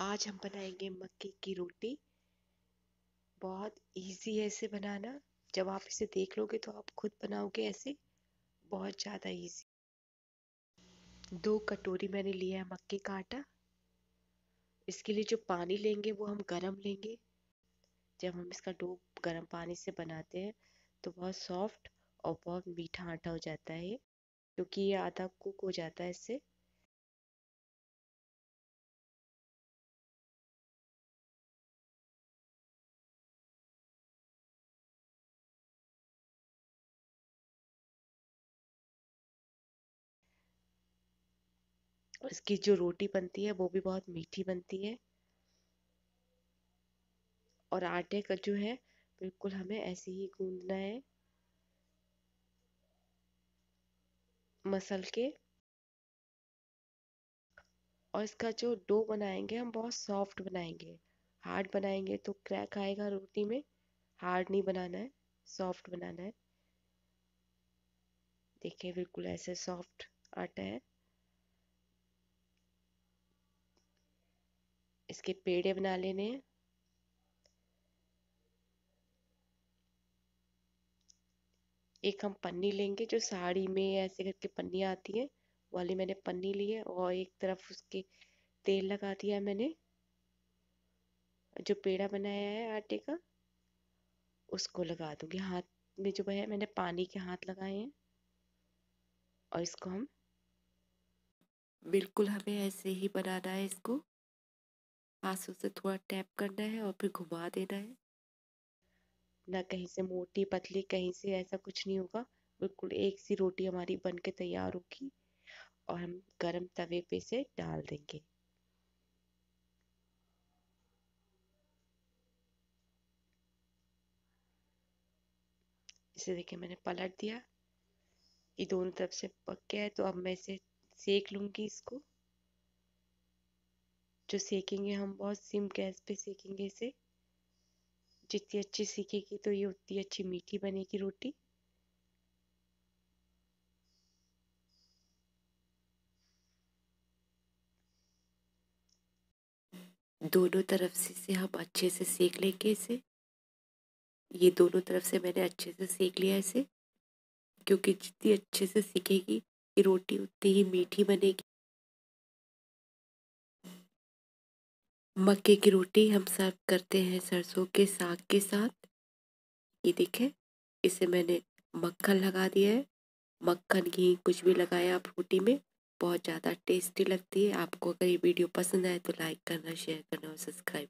आज हम बनाएंगे मक्के की रोटी बहुत इजी है इसे बनाना जब आप इसे देख लोगे तो आप खुद बनाओगे ऐसे बहुत ज़्यादा इजी दो कटोरी मैंने लिया है मक्के का आटा इसके लिए जो पानी लेंगे वो हम गरम लेंगे जब हम इसका डो गरम पानी से बनाते हैं तो बहुत सॉफ्ट और बहुत मीठा आटा हो जाता है क्योंकि ये आधा कुक हो जाता है इससे इसकी जो रोटी बनती है वो भी बहुत मीठी बनती है और आटे का जो है बिल्कुल हमें ऐसे ही गूंदना है मसल के और इसका जो डो बनाएंगे हम बहुत सॉफ्ट बनाएंगे हार्ड बनाएंगे तो क्रैक आएगा रोटी में हार्ड नहीं बनाना है सॉफ्ट बनाना है देखिए बिल्कुल ऐसे सॉफ्ट आटा है इसके पेड़े बना लेने हैं एक हम पन्नी लेंगे जो साड़ी में ऐसे करके पन्नी आती है वाली मैंने पन्नी ली है और एक तरफ उसके तेल लगा दिया है मैंने जो पेड़ा बनाया है आटे का उसको लगा दूंगी हाथ में जो है मैंने पानी के हाथ लगाए हैं और इसको हम बिल्कुल हमें ऐसे ही बनाना है इसको हाथ से उसे थोड़ा टैप करना है और फिर घुमा देना है ना कहीं से मोटी पतली कहीं से ऐसा कुछ नहीं होगा बिल्कुल एक सी रोटी हमारी बन के तैयार होगी और हम गरम तवे पे से डाल देंगे इसे देखिए मैंने पलट दिया ये दोनों तरफ से पक गया है तो अब मैं इसे सेक लूंगी इसको जो सेकेंगे हम बहुत सिम गैस पे सेकेंगे इसे जितनी अच्छी सीखेगी तो ये उतनी अच्छी मीठी बनेगी रोटी दोनों तरफ से इसे हम अच्छे से सेक लेंगे इसे ये दोनों तरफ से मैंने अच्छे से सेक लिया इसे क्योंकि जितनी अच्छे से सीखेगी ये रोटी उतनी ही मीठी बनेगी मक्के की रोटी हम सर्व करते हैं सरसों के साग के साथ ये देखें इसे मैंने मक्खन लगा दिया है मक्खन घी कुछ भी लगाया आप रोटी में बहुत ज़्यादा टेस्टी लगती है आपको अगर ये वीडियो पसंद आए तो लाइक करना शेयर करना और सब्सक्राइब